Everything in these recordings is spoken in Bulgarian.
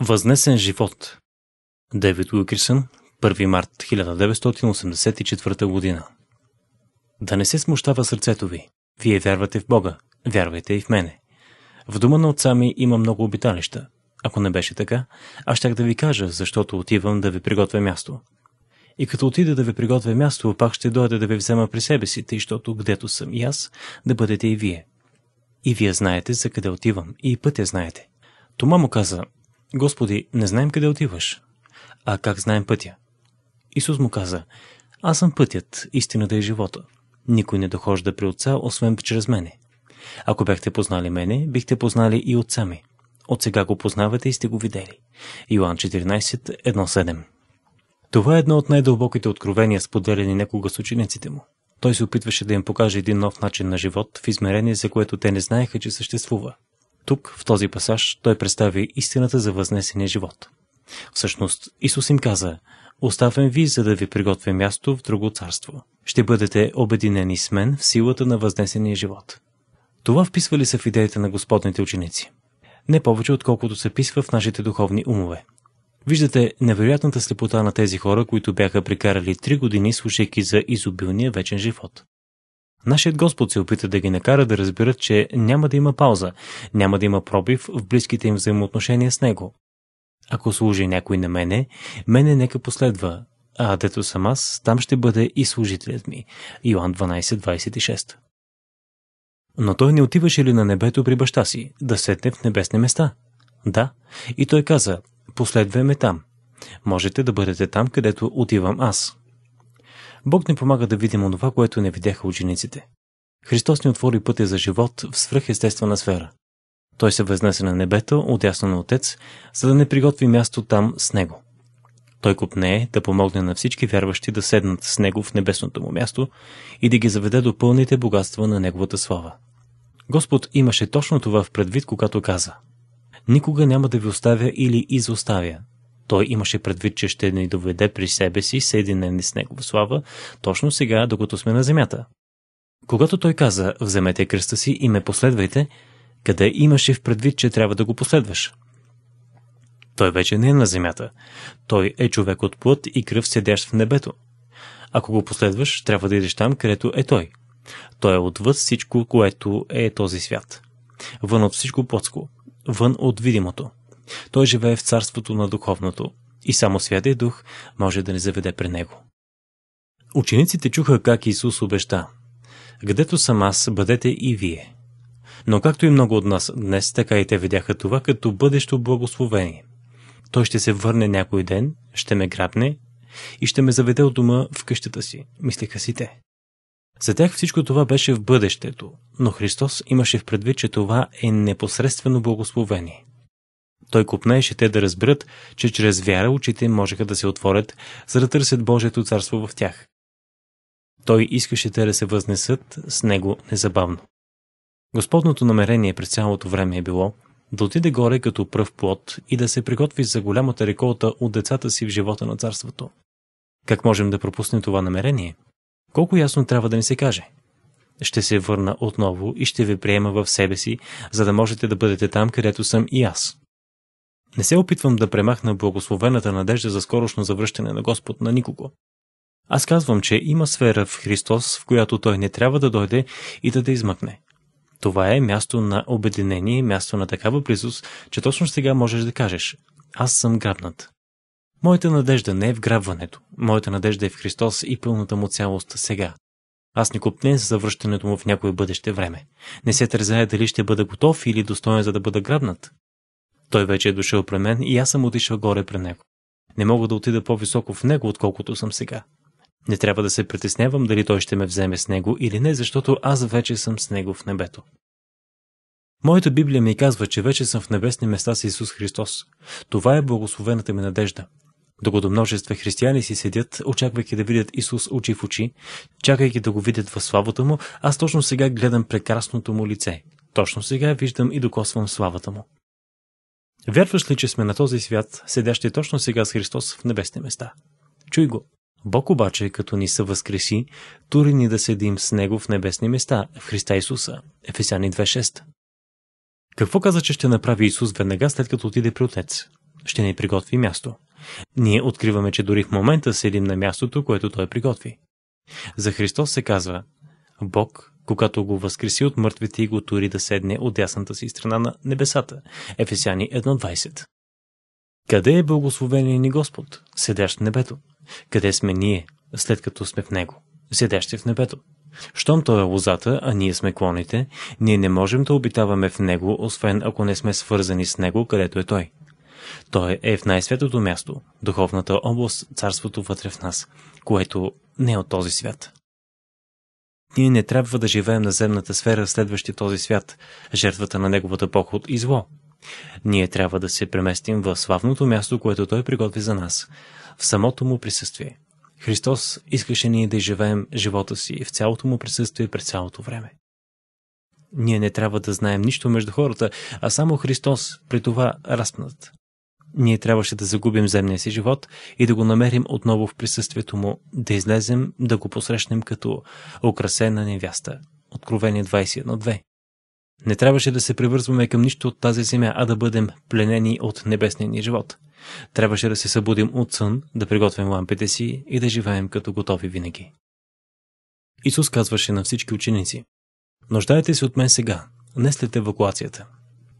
Възнесен живот Девид Уилкисън, 1 март 1984 година Да не се смущава сърцето ви. Вие вярвате в Бога, вярвайте и в мене. В дома на отца ми има много обиталища. Ако не беше така, аз щях да ви кажа, защото отивам да ви приготвя място. И като отида да ви приготвя място, пак ще дойда да ви взема при себе си, тъй, защото гдето съм и аз, да бъдете и вие. И вие знаете за къде отивам, и пътя знаете. Тома му каза, Господи, не знаем къде отиваш. А как знаем пътя? Исус му каза, аз съм пътят, истината и живота. Никой не дохожда при отца, освен чрез мене. Ако бяхте познали мене, бихте познали и отца ми. От сега го познавате и сте го видели. Йоан 14, Това е едно от най-дълбоките откровения, споделени някога с учениците му. Той се опитваше да им покаже един нов начин на живот в измерение, за което те не знаеха, че съществува. Тук, в този пасаж, той представи истината за възнесения живот. Всъщност, Исус им каза, оставям ви, за да ви приготвя място в друго царство. Ще бъдете обединени с мен в силата на възнесения живот. Това вписва ли се в идеите на Господните ученици? Не повече, отколкото се писва в нашите духовни умове. Виждате невероятната слепота на тези хора, които бяха прекарали три години, слушайки за изобилния вечен живот. Нашият Господ се опита да ги накара да разберат, че няма да има пауза, няма да има пробив в близките им взаимоотношения с Него. Ако служи някой на мене, мене нека последва, а дето съм аз, там ще бъде и служителят ми. Йоан 12.26 Но той не отиваше ли на небето при баща си, да сетне в небесни места? Да. И той каза, последвай ме там. Можете да бъдете там, където отивам аз. Бог ни помага да видим онова, което не видяха учениците. Христос ни отвори пътя за живот в свръхестествена сфера. Той се възнесе на небето, отясно на Отец, за да не приготви място там с Него. Той купнее да помогне на всички вярващи да седнат с Него в небесното му място и да ги заведе до пълните богатства на Неговата слава. Господ имаше точно това в предвид, когато каза Никога няма да ви оставя или изоставя, той имаше предвид, че ще ни доведе при себе си, съединени с Негова слава, точно сега, докато сме на земята. Когато той каза, вземете кръста си и ме последвайте, къде имаше в предвид, че трябва да го последваш? Той вече не е на земята. Той е човек от плът и кръв, седящ в небето. Ако го последваш, трябва да идеш там, където е той. Той е отвъд всичко, което е този свят. Вън от всичко плътско. Вън от видимото. Той живее в царството на духовното и само Святия Дух може да ни заведе при него. Учениците чуха как Исус обеща. Където съм аз, бъдете и вие. Но както и много от нас днес, така и те видяха това като бъдещо благословение. Той ще се върне някой ден, ще ме грабне и ще ме заведе от дома в къщата си, мислеха си те. За тях всичко това беше в бъдещето, но Христос имаше в предвид, че това е непосредствено благословение. Той купнееше те да разберат, че чрез вяра очите им можеха да се отворят, за да търсят Божието царство в тях. Той искаше те да се възнесат с него незабавно. Господното намерение през цялото време е било да отиде горе като пръв плод и да се приготви за голямата реколта от децата си в живота на царството. Как можем да пропуснем това намерение? Колко ясно трябва да ни се каже? Ще се върна отново и ще ви приема в себе си, за да можете да бъдете там, където съм и аз. Не се опитвам да премахна благословената надежда за скорошно завръщане на Господ на никого. Аз казвам, че има сфера в Христос, в която Той не трябва да дойде и да да измъкне. Това е място на обединение, място на такава близост, че точно сега можеш да кажеш «Аз съм грабнат». Моята надежда не е в грабването. Моята надежда е в Христос и пълната му цялост сега. Аз не купне за завръщането му в някое бъдеще време. Не се тързая дали ще бъда готов или достоен за да бъда грабнат. Той вече е дошъл при мен и аз съм отишъл горе при него. Не мога да отида по-високо в него, отколкото съм сега. Не трябва да се притеснявам дали той ще ме вземе с него или не, защото аз вече съм с него в небето. Моята Библия ми казва, че вече съм в небесни места с Исус Христос. Това е благословената ми надежда. Докато множество християни си седят, очаквайки да видят Исус очи в очи, чакайки да го видят в славата му, аз точно сега гледам прекрасното му лице. Точно сега виждам и докосвам славата му. Вярваш ли, че сме на този свят, седящи точно сега с Христос в небесни места? Чуй го! Бог обаче, като ни се възкреси, тури ни да седим с Него в небесни места, в Христа Исуса. Ефесяни 2.6 Какво каза, че ще направи Исус веднага след като отиде при Отец? Ще ни приготви място. Ние откриваме, че дори в момента седим на мястото, което Той приготви. За Христос се казва, Бог, когато го възкреси от мъртвите и го тури да седне от ясната си страна на небесата. Ефесяни 1.20 Къде е благословение ни Господ, седящ в небето? Къде сме ние, след като сме в Него, седящи в небето? Щом той е лозата, а ние сме клоните, ние не можем да обитаваме в него, освен ако не сме свързани с него, където е той. Той е в най-светото място, духовната област, царството вътре в нас, което не е от този свят. Ние не трябва да живеем на земната сфера, следващи този свят, жертвата на неговата поход и зло. Ние трябва да се преместим в славното място, което Той приготви за нас, в самото му присъствие. Христос искаше ние да живеем живота си в цялото му присъствие през цялото време. Ние не трябва да знаем нищо между хората, а само Христос при това разпнат ние трябваше да загубим земния си живот и да го намерим отново в присъствието му, да излезем, да го посрещнем като украсена невяста. Откровение 21.2 Не трябваше да се привързваме към нищо от тази земя, а да бъдем пленени от небесния ни живот. Трябваше да се събудим от сън, да приготвим лампите си и да живеем като готови винаги. Исус казваше на всички ученици Нуждаете се от мен сега, не след евакуацията.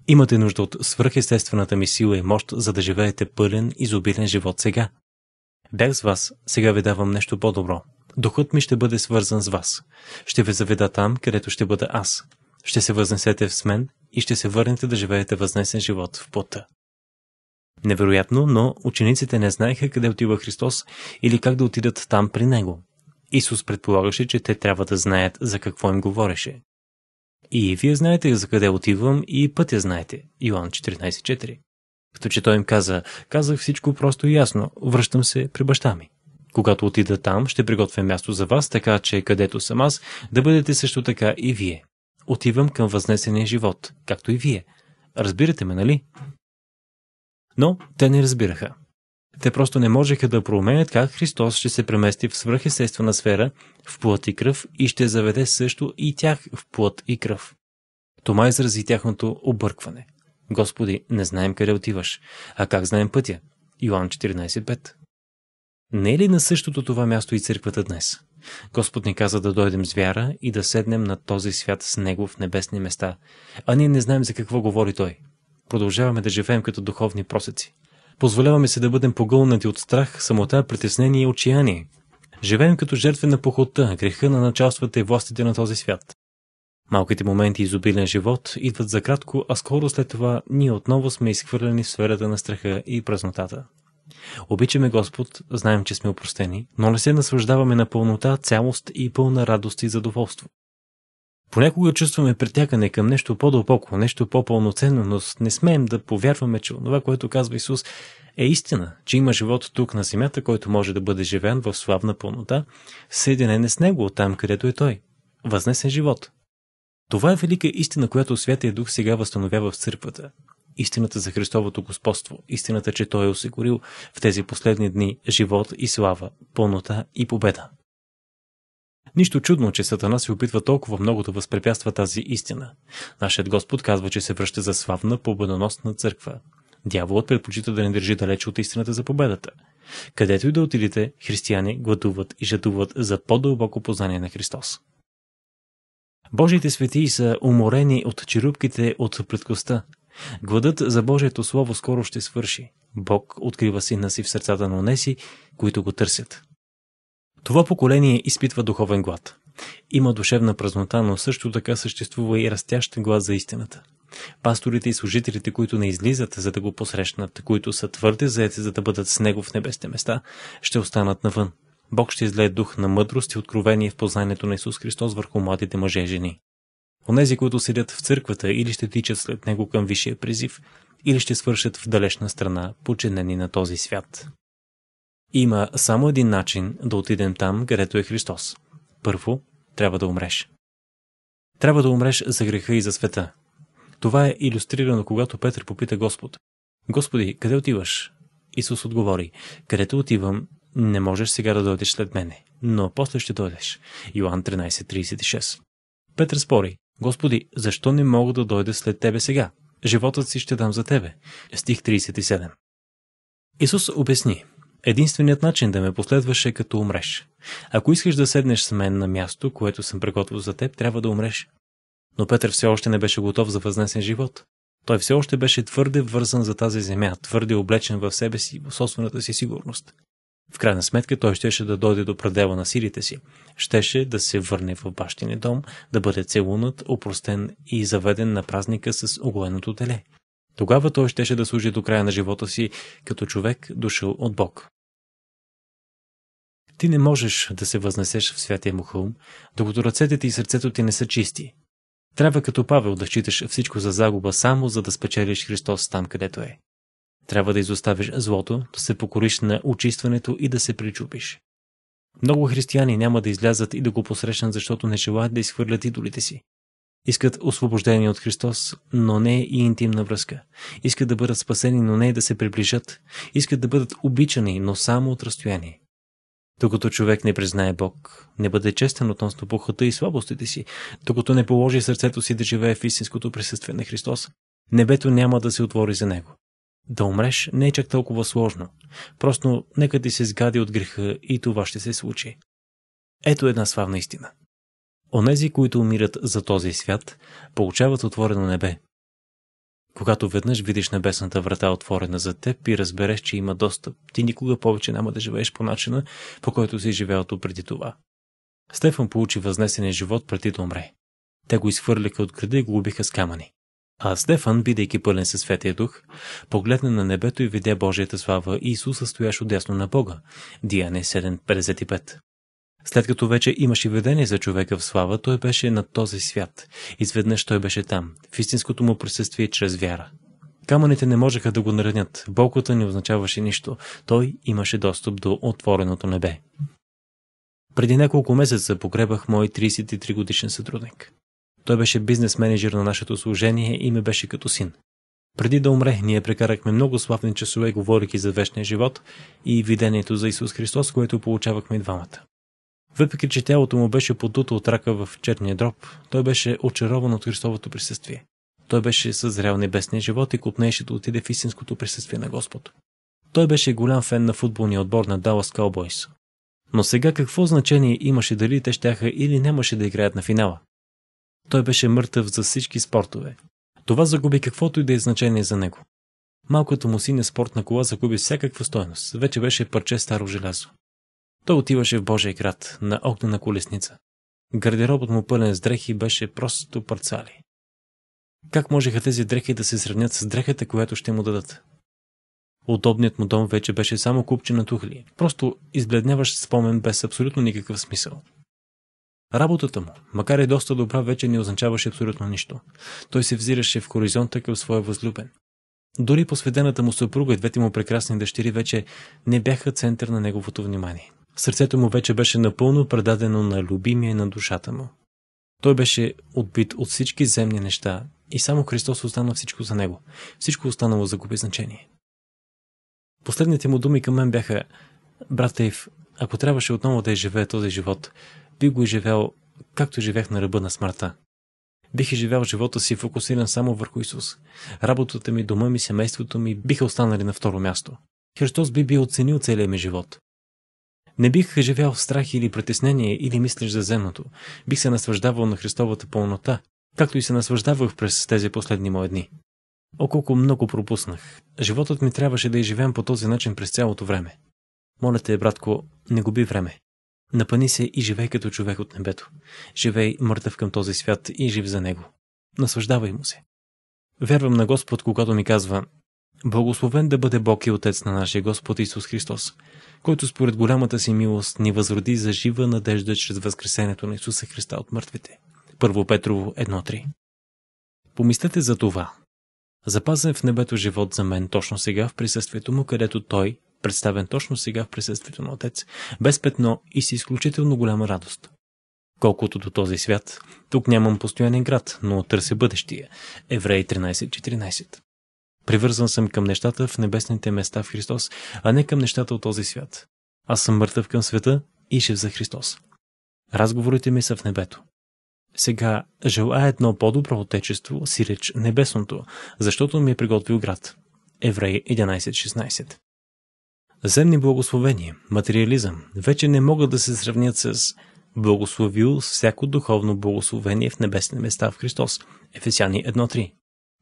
Имате нужда от свръхестествената ми сила и мощ, за да живеете пълен, изобилен живот сега. Бях с вас, сега ви давам нещо по-добро. Духът ми ще бъде свързан с вас. Ще ви заведа там, където ще бъда аз. Ще се възнесете с мен и ще се върнете да живеете възнесен живот в пота. Невероятно, но учениците не знаеха къде отива Христос или как да отидат там при Него. Исус предполагаше, че те трябва да знаят за какво им говореше. И вие знаете за къде отивам и пътя знаете. Иоанн 14.4 Като че той им каза, казах всичко просто и ясно, връщам се при баща ми. Когато отида там, ще приготвя място за вас, така че където съм аз, да бъдете също така и вие. Отивам към възнесения живот, както и вие. Разбирате ме, нали? Но те не разбираха. Те просто не можеха да променят как Христос ще се премести в свръхестествена сфера, в плът и кръв и ще заведе също и тях в плът и кръв. Тома изрази тяхното объркване. Господи, не знаем къде отиваш, а как знаем пътя? Йоан 14.5 Не е ли на същото това място и църквата днес? Господ ни каза да дойдем с вяра и да седнем на този свят с Него в небесни места, а ние не знаем за какво говори Той. Продължаваме да живеем като духовни просеци. Позволяваме се да бъдем погълнати от страх, самота, притеснение и отчаяние. Живеем като жертви на похота, греха на началствата и властите на този свят. Малките моменти изобилен живот идват за кратко, а скоро след това ние отново сме изхвърлени в сферата на страха и празнотата. Обичаме Господ, знаем, че сме опростени, но не се наслаждаваме на пълнота, цялост и пълна радост и задоволство. Понякога чувстваме притягане към нещо по-дълбоко, нещо по-пълноценно, но не смеем да повярваме, че това, което казва Исус, е истина, че има живот тук на земята, който може да бъде живен в славна пълнота, съединен е с Него, там където е Той. Възнесен живот. Това е велика истина, която Святия Дух сега възстановява в църквата. Истината за Христовото господство, истината, че Той е осигурил в тези последни дни живот и слава, пълнота и победа. Нищо чудно, че Сатана се опитва толкова много да възпрепятства тази истина. Нашият Господ казва, че се връща за славна, победоносна църква. Дяволът предпочита да не държи далече от истината за победата. Където и да отидете, християни гладуват и жадуват за по-дълбоко познание на Христос. Божиите светии са уморени от черупките от предкостта. Гладът за Божието Слово скоро ще свърши. Бог открива сина си в сърцата на онеси, които го търсят. Това поколение изпитва духовен глад. Има душевна празнота, но също така съществува и растящ глад за истината. Пасторите и служителите, които не излизат, за да го посрещнат, които са твърде заети, за да бъдат с него в небесните места, ще останат навън. Бог ще излее дух на мъдрост и откровение в познанието на Исус Христос върху младите мъже и жени. Онези, които седят в църквата или ще тичат след него към висшия призив, или ще свършат в далечна страна, починени на този свят. Има само един начин да отидем там, където е Христос. Първо, трябва да умреш. Трябва да умреш за греха и за света. Това е иллюстрирано, когато Петър попита Господ. Господи, къде отиваш? Исус отговори, където отивам, не можеш сега да дойдеш след мене, но после ще дойдеш. Йоан 13.36 Петър спори, Господи, защо не мога да дойда след Тебе сега? Животът си ще дам за Тебе. Стих 37 Исус обясни, Единственият начин да ме последваш е като умреш. Ако искаш да седнеш с мен на място, което съм приготвил за теб, трябва да умреш. Но Петър все още не беше готов за възнесен живот. Той все още беше твърде вързан за тази земя, твърде облечен в себе си в собствената си сигурност. В крайна сметка той щеше да дойде до предела на силите си. Щеше да се върне в бащиния дом, да бъде целунат, опростен и заведен на празника с оголеното теле, тогава той щеше да служи до края на живота си като човек, дошъл от Бог. Ти не можеш да се възнесеш в святия му хълм, докато ръцете ти и сърцето ти не са чисти. Трябва като Павел да считаш всичко за загуба само, за да спечелиш Христос там, където е. Трябва да изоставиш злото, да се покориш на очистването и да се причупиш. Много християни няма да излязат и да го посрещнат, защото не желаят да изхвърлят идолите си. Искат освобождение от Христос, но не и интимна връзка. Искат да бъдат спасени, но не и да се приближат. Искат да бъдат обичани, но само от разстояние. Докато човек не признае Бог, не бъде честен относно пухата и слабостите си, докато не положи сърцето си да живее в истинското присъствие на Христос, небето няма да се отвори за него. Да умреш не е чак толкова сложно. Просто нека ти се сгади от греха и това ще се случи. Ето една славна истина. Онези, които умират за този свят, получават отворено небе. Когато веднъж видиш небесната врата отворена за теб и разбереш, че има достъп, ти никога повече няма да живееш по начина, по който си живял преди това. Стефан получи възнесения живот преди да умре. Те го изхвърлиха от града и го убиха с камъни. А Стефан, бидейки пълен със Светия Дух, погледна на небето и видя Божията слава и Исуса стоящ отясно на Бога. Диане 7.55 след като вече имаше видение за човека в слава, той беше на този свят. Изведнъж той беше там, в истинското му присъствие чрез вяра. Камъните не можеха да го наранят, болката не означаваше нищо, той имаше достъп до отвореното небе. Преди няколко месеца погребах мой 33 годишен сътрудник. Той беше бизнес менеджер на нашето служение и ме беше като син. Преди да умре, ние прекарахме много славни часове, говорики за вечния живот и видението за Исус Христос, което получавахме двамата. Въпреки, че тялото му беше подуто от рака в черния дроб, той беше очарован от Христовото присъствие. Той беше съзрял небесния живот и купнеше да отиде в истинското присъствие на Господ. Той беше голям фен на футболния отбор на Dallas Cowboys. Но сега какво значение имаше дали те щяха или нямаше да играят на финала? Той беше мъртъв за всички спортове. Това загуби каквото и да е значение за него. Малкото му синя спортна кола загуби всякаква стойност. Вече беше парче старо желязо. Той отиваше в Божия град, на на колесница. Гардеробът му пълен с дрехи беше просто парцали. Как можеха тези дрехи да се сравнят с дрехата, която ще му дадат? Удобният му дом вече беше само купче на тухли, просто избледняващ спомен без абсолютно никакъв смисъл. Работата му, макар и доста добра, вече не означаваше абсолютно нищо. Той се взираше в хоризонта към своя възлюбен. Дори посветената му съпруга и двете му прекрасни дъщери вече не бяха център на неговото внимание. Сърцето му вече беше напълно предадено на любимия на душата му. Той беше отбит от всички земни неща и само Христос остана всичко за него. Всичко останало загуби значение. Последните му думи към мен бяха «Брат Ив, ако трябваше отново да изживее този живот, би го изживял както живех на ръба на смъртта. Бих изживял живота си фокусиран само върху Исус. Работата ми, дома ми, семейството ми биха останали на второ място. Христос би би оценил целия ми живот. Не бих живял в страх или притеснение или мислиш за земното. Бих се наслаждавал на Христовата пълнота, както и се наслаждавах през тези последни мои дни. О, колко много пропуснах. Животът ми трябваше да изживям по този начин през цялото време. Моля те, братко, не губи време. Напани се и живей като човек от небето. Живей мъртъв към този свят и жив за него. Наслаждавай му се. Вярвам на Господ, когато ми казва Благословен да бъде Бог и Отец на нашия Господ Исус Христос, който според голямата си милост ни възроди за жива надежда чрез възкресението на Исуса Христа от мъртвите. Първо Петрово 1.3 Помислете за това. Запазен в небето живот за мен точно сега в присъствието му, където той, представен точно сега в присъствието на Отец, без петно и с изключително голяма радост. Колкото до този свят, тук нямам постоянен град, но търся бъдещия. Евреи 13.14 Привързан съм към нещата в небесните места в Христос, а не към нещата от този свят. Аз съм мъртъв към света и жив за Христос. Разговорите ми са в небето. Сега желая едно по-добро отечество, си реч небесното, защото ми е приготвил град. Еврей 11.16 Земни благословения, материализъм, вече не могат да се сравнят с благословил всяко духовно благословение в небесни места в Христос. Ефесяни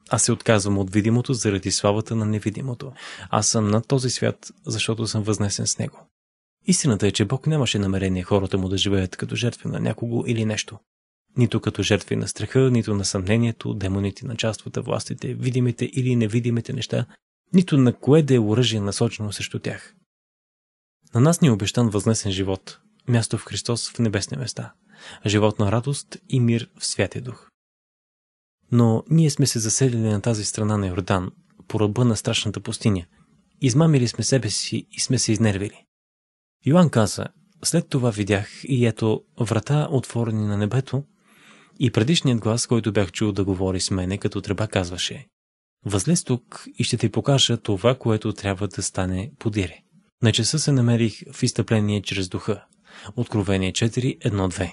аз се отказвам от видимото заради славата на невидимото. Аз съм над този свят, защото съм възнесен с него. Истината е, че Бог нямаше намерение хората му да живеят като жертви на някого или нещо. Нито като жертви на страха, нито на съмнението, демоните, началствата, властите, видимите или невидимите неща, нито на кое да е оръжие насочено срещу тях. На нас ни е обещан възнесен живот, място в Христос в небесни места, живот на радост и мир в Святия Дух. Но ние сме се заселили на тази страна на Йордан, по ръба на страшната пустиня. Измамили сме себе си и сме се изнервили. Йоан каза, след това видях и ето врата отворени на небето и предишният глас, който бях чул да говори с мене като треба казваше Възлез тук и ще ти покажа това, което трябва да стане подире. На часа се намерих в изтъпление чрез духа. Откровение 4.1.2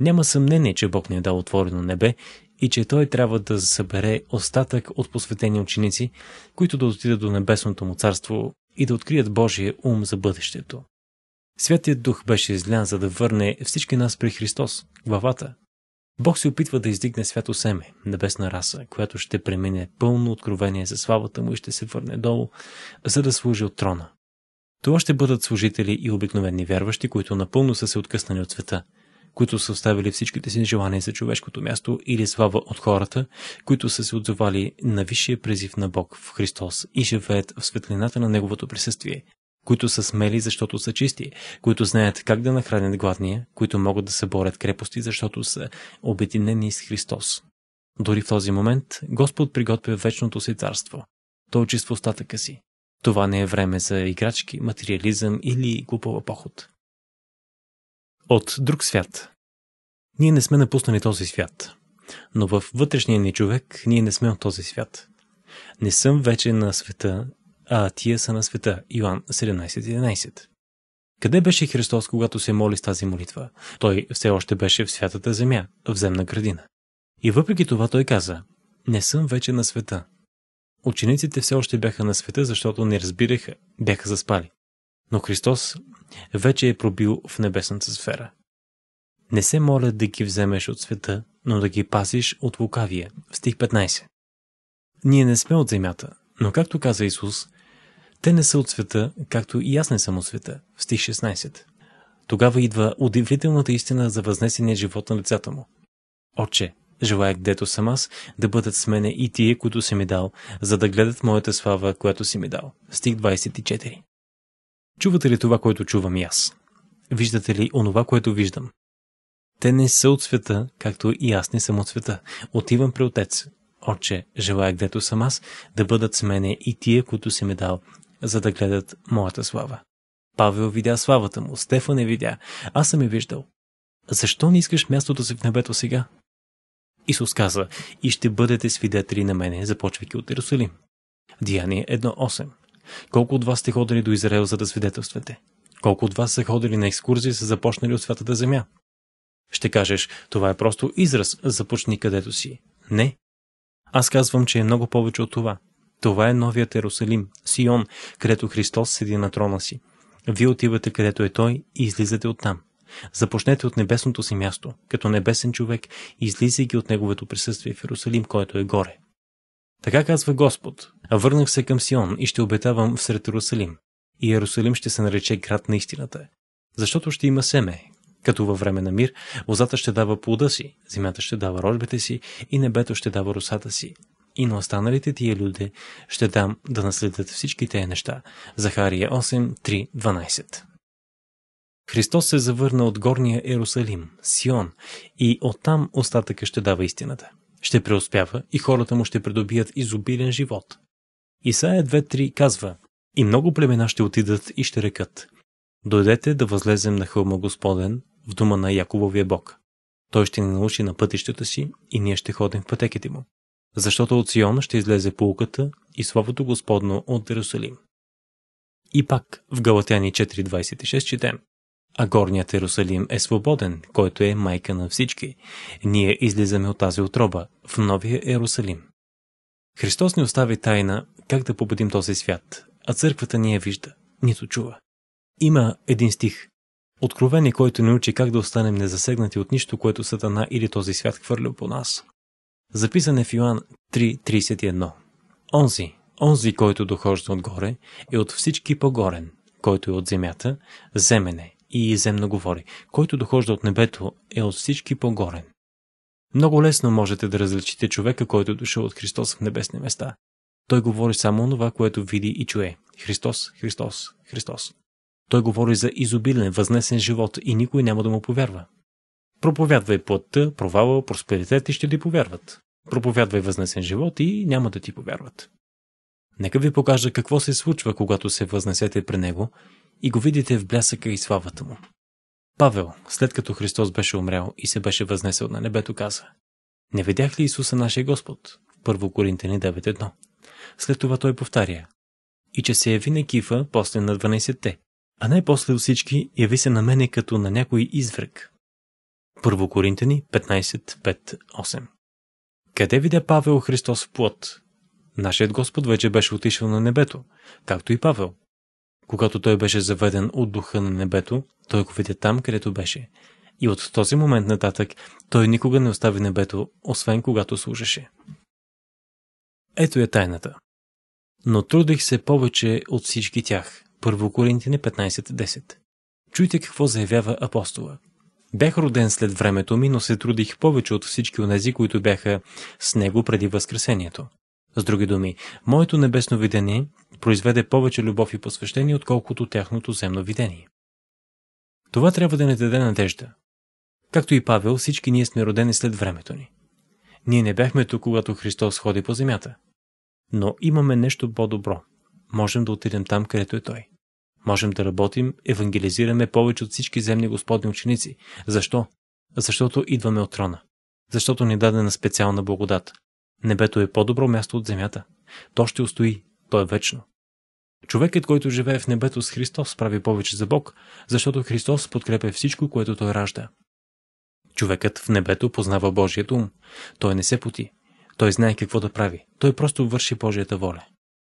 Няма съмнение, че Бог ни е дал отворено небе и че той трябва да събере остатък от посветени ученици, които да отидат до небесното му царство и да открият Божия ум за бъдещето. Святият Дух беше излян, за да върне всички нас при Христос, главата. Бог се опитва да издигне свято семе, небесна раса, която ще премине пълно откровение за славата му и ще се върне долу, за да служи от трона. Това ще бъдат служители и обикновени вярващи, които напълно са се откъснали от света – които са оставили всичките си желания за човешкото място или слава от хората, които са се отзовали на висшия призив на Бог в Христос и живеят в светлината на Неговото присъствие, които са смели, защото са чисти, които знаят как да нахранят гладния, които могат да се борят крепости, защото са обединени с Христос. Дори в този момент Господ приготвя вечното си царство. Той очиства остатъка си. Това не е време за играчки, материализъм или глупава поход от друг свят. Ние не сме напуснали този свят, но в вътрешния ни човек ние не сме от този свят. Не съм вече на света, а тия са на света. Йоан 17.11 Къде беше Христос, когато се моли с тази молитва? Той все още беше в святата земя, в земна градина. И въпреки това той каза, не съм вече на света. Учениците все още бяха на света, защото не разбираха, бяха заспали но Христос вече е пробил в небесната сфера. Не се моля да ги вземеш от света, но да ги пасиш от лукавия. В стих 15. Ние не сме от земята, но както каза Исус, те не са от света, както и аз не съм от света. В стих 16. Тогава идва удивителната истина за възнесения живот на децата му. Отче, желая гдето съм аз, да бъдат с мене и тие, които си ми дал, за да гледат моята слава, която си ми дал. Стих 24. Чувате ли това, което чувам и аз? Виждате ли онова, което виждам? Те не са от света, както и аз не съм от света. Отивам при Отец. Отче, желая гдето съм аз, да бъдат с мене и тия, които си ме дал, за да гледат моята слава. Павел видя славата му, Стефан е видя, аз съм я виждал. Защо не искаш мястото си в небето сега? Исус каза, и ще бъдете свидетели на мене, започвайки от Иерусалим. Деяние 1.8 колко от вас сте ходили до Израел, за да свидетелствате? Колко от вас са ходили на екскурзии и са започнали от святата земя? Ще кажеш, това е просто израз, започни където си. Не. Аз казвам, че е много повече от това. Това е новият Ерусалим, Сион, където Христос седи на трона си. Вие отивате където е Той и излизате оттам. Започнете от небесното си място, като небесен човек, излизайки от неговото присъствие в Ерусалим, който е горе. Така казва Господ. А върнах се към Сион и ще обетавам всред Иерусалим. И Иерусалим ще се нарече град на истината. Защото ще има семе, като във време на мир, лозата ще дава плода си, земята ще дава рожбите си и небето ще дава русата си. И на останалите тия люди ще дам да наследят всички тези неща. Захария 8, 3, 12 Христос се завърна от горния Ерусалим, Сион, и оттам остатъка ще дава истината ще преуспява и хората му ще придобият изобилен живот. Исаия 2.3 казва И много племена ще отидат и ще рекат Дойдете да възлезем на хълма Господен, в дома на Якововия Бог. Той ще ни научи на пътищата си и ние ще ходим в пътеките му. Защото от Сиона ще излезе полуката и славото Господно от Иерусалим. И пак в Галатяни 4.26 четем а горният Иерусалим е свободен, който е майка на всички. Ние излизаме от тази отроба в новия Ерусалим. Христос ни остави тайна как да победим този свят, а църквата ни я вижда, нито чува. Има един стих. Откровение, който ни учи как да останем незасегнати от нищо, което Сатана или този свят хвърля по нас. Записан е в Йоан 3.31. Онзи, онзи, който дохожда отгоре, е от всички по-горен, който е от земята, земене, и земно говори. Който дохожда от небето е от всички по-горен. Много лесно можете да различите човека, който е дошъл от Христос в небесни места. Той говори само това, което види и чуе. Христос, Христос, Христос. Той говори за изобилен, възнесен живот и никой няма да му повярва. Проповядвай плътта, провала, просперитет и ще ти повярват. Проповядвай възнесен живот и няма да ти повярват. Нека ви покажа какво се случва, когато се възнесете при него и го видите в блясъка и славата му. Павел, след като Христос беше умрял и се беше възнесъл на небето, каза Не видях ли Исуса нашия Господ? 1 Коринтени 9.1 След това той повтаря И че се яви на Кифа, после на 12-те, а най-после от всички яви се на мене като на някой извръг. 1 Коринтени 15.5.8 Къде видя Павел Христос в плод? Нашият Господ вече беше отишъл на небето, както и Павел. Когато той беше заведен от духа на небето, той го видя там, където беше. И от този момент нататък той никога не остави небето, освен когато служеше. Ето е тайната. Но трудих се повече от всички тях. 1 Коринтини 15.10 Чуйте какво заявява апостола. Бях роден след времето ми, но се трудих повече от всички онези, които бяха с него преди Възкресението. С други думи, моето небесно видение произведе повече любов и посвещение, отколкото тяхното земно видение. Това трябва да не даде надежда. Както и Павел, всички ние сме родени след времето ни. Ние не бяхме тук, когато Христос ходи по земята. Но имаме нещо по-добро. Можем да отидем там, където е Той. Можем да работим, евангелизираме повече от всички земни Господни ученици. Защо? Защото идваме от трона. Защото ни даде на специална благодат, Небето е по-добро място от земята. То ще устои, то е вечно. Човекът, който живее в небето с Христос, прави повече за Бог, защото Христос подкрепя всичко, което той ражда. Човекът в небето познава Божият ум. Той не се поти. Той знае какво да прави. Той просто върши Божията воля.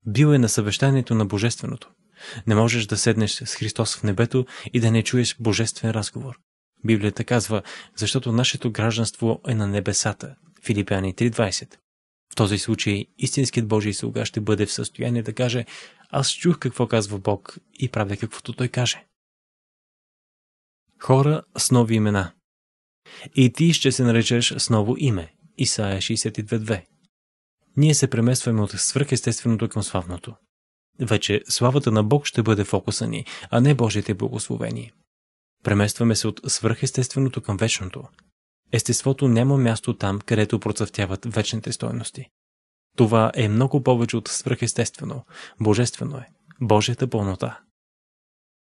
Бил е на съвещанието на Божественото. Не можеш да седнеш с Христос в небето и да не чуеш Божествен разговор. Библията казва, защото нашето гражданство е на небесата. Филипяни 3.20 в този случай истинският Божий слуга ще бъде в състояние да каже «Аз чух какво казва Бог и правя каквото Той каже». Хора с нови имена И ти ще се наречеш с ново име. Исаия 62.2 Ние се преместваме от свръхестественото към славното. Вече славата на Бог ще бъде фокуса ни, а не Божите благословения. Преместваме се от свръхестественото към вечното, Естеството няма място там, където процъфтяват вечните стойности. Това е много повече от свръхестествено. Божествено е. Божията пълнота.